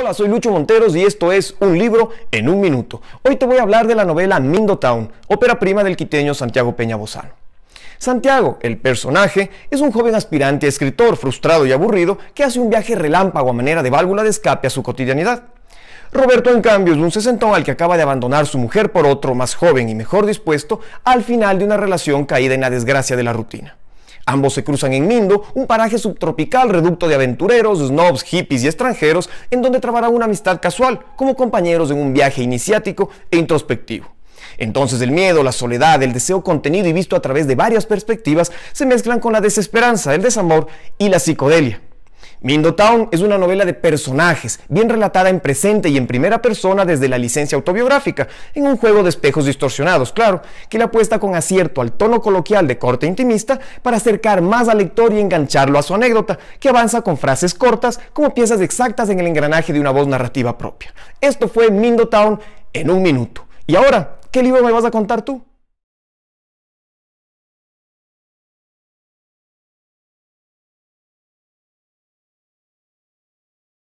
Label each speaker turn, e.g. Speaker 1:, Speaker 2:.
Speaker 1: Hola, soy Lucho Monteros y esto es Un libro en un minuto. Hoy te voy a hablar de la novela Mindo ópera prima del quiteño Santiago Peña Bozano. Santiago, el personaje, es un joven aspirante a escritor frustrado y aburrido que hace un viaje relámpago a manera de válvula de escape a su cotidianidad. Roberto, en cambio, es un sesentón al que acaba de abandonar su mujer por otro más joven y mejor dispuesto al final de una relación caída en la desgracia de la rutina. Ambos se cruzan en Mindo, un paraje subtropical reducto de aventureros, snobs, hippies y extranjeros, en donde trabará una amistad casual, como compañeros en un viaje iniciático e introspectivo. Entonces el miedo, la soledad, el deseo contenido y visto a través de varias perspectivas se mezclan con la desesperanza, el desamor y la psicodelia. Mindotown es una novela de personajes, bien relatada en presente y en primera persona desde la licencia autobiográfica, en un juego de espejos distorsionados, claro, que le apuesta con acierto al tono coloquial de corte intimista para acercar más al lector y engancharlo a su anécdota, que avanza con frases cortas como piezas exactas en el engranaje de una voz narrativa propia. Esto fue Mindotown en un minuto. Y ahora, ¿qué libro me vas a contar tú?